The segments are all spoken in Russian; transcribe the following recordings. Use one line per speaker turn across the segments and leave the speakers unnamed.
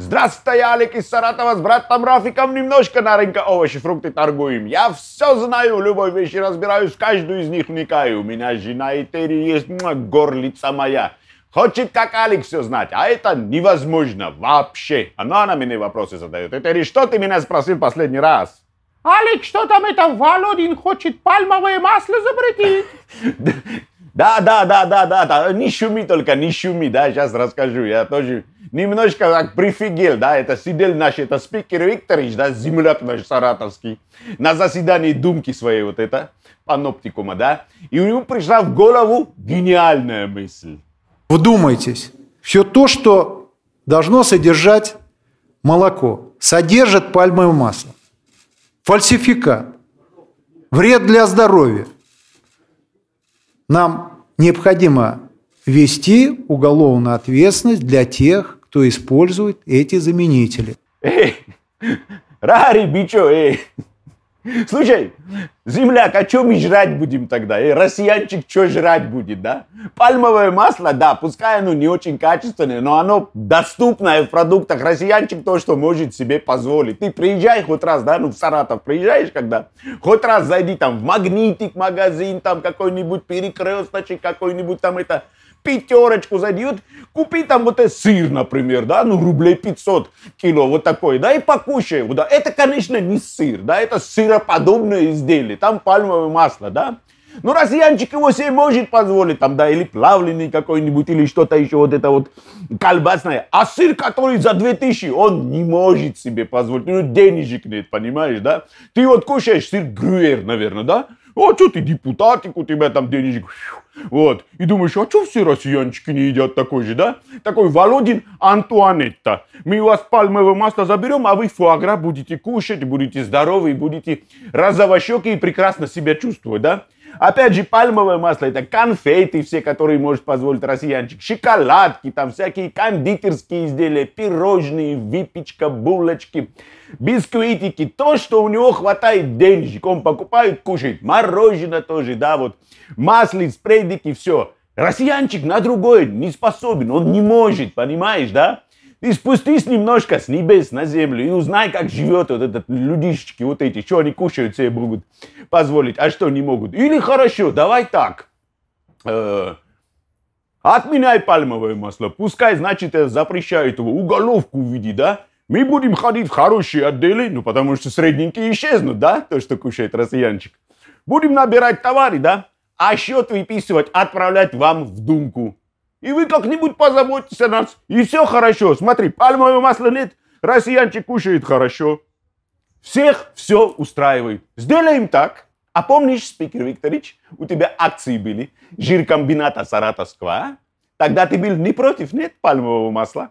Здравствуй, Алик из Саратова с братом Рафиком немножко на рынке овощи, фрукты торгуем. Я все знаю, в любой вещи разбираюсь, каждую из них вникаю. У меня жена и Этери есть, муа, горлица моя. Хочет, как Алик, все знать, а это невозможно вообще. Она, ну, она мне вопросы задает. Этери, что ты меня спросил последний раз? Алик, что там это Володин хочет пальмовое масло запретить? Да, да, да, да, да, да, не шуми только, не шуми, да, сейчас расскажу, я тоже Немножечко так прифигел, да, это сидел наш, это спикер Викторович, да, земляк наш саратовский, на заседании Думки своей вот это, паноптикума, да, и у него пришла в голову гениальная мысль.
Вдумайтесь, все то, что должно содержать молоко, содержит пальмовое масло, фальсификат, вред для здоровья. Нам необходимо вести уголовную ответственность для тех, кто использует эти заменители.
Эй, рари, бичо, эй. Слушай, земляк, а что мы жрать будем тогда? Э, россиянчик что жрать будет, да? Пальмовое масло, да, пускай оно не очень качественное, но оно доступное в продуктах. Россиянчик то, что может себе позволить. Ты приезжай хоть раз, да, ну в Саратов приезжаешь когда? Хоть раз зайди там в магнитик магазин, там какой-нибудь перекресточек, какой-нибудь там это пятерочку задают, купи там вот этот сыр, например, да, ну рублей 500 кило, вот такой, да, и покушай его, да. Это, конечно, не сыр, да, это сыроподобное изделие, там пальмовое масло, да. Ну, россиянчик его себе может позволить, там, да, или плавленый какой-нибудь, или что-то еще вот это вот колбасное. А сыр, который за 2000, он не может себе позволить. Ну, денежек нет, понимаешь, да? Ты вот кушаешь сыр грюер, наверное, да? а что ты депутатик, у тебя там денежек. Вот. И думаешь, а что все россиянчики не едят такой же, да? Такой Володин Антуанетта. Мы у вас пальмовое масло заберем, а вы фуагра будете кушать, будете здоровы, будете розовощеки и прекрасно себя чувствовать, да? Опять же, пальмовое масло это конфеты все, которые может позволить россиянчик, шоколадки, там всякие кондитерские изделия, пирожные, выпечка, булочки, бисквитики, то, что у него хватает денежек, он покупает, кушает, мороженое тоже, да, вот, масли, спредики, все. Россиянчик на другое не способен, он не может, понимаешь, да? И спустись немножко с небес на землю и узнай, как живет вот этот людишечки вот эти, что они кушают себе могут позволить, а что не могут. Или хорошо, давай так. Э, отменяй пальмовое масло. Пускай, значит, э, запрещают его. Уголовку введи, да? Мы будем ходить в хорошие отделы, ну, потому что средненькие исчезнут, да? То, что кушает россиянчик. Будем набирать товары, да? А счет выписывать, отправлять вам в думку. И вы как-нибудь позаботитесь о нас. И все хорошо. Смотри, пальмовое масло нет, россиянчик кушает хорошо. Всех все устраивает. Сделаем так. А помнишь, спикер Викторович, у тебя акции были жиркомбината Саратовского, а? Тогда ты был не против, нет, пальмового масла?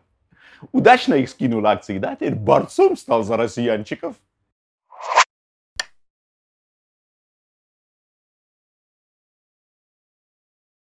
Удачно их
скинул акции, да? Теперь борцом стал за россиянчиков.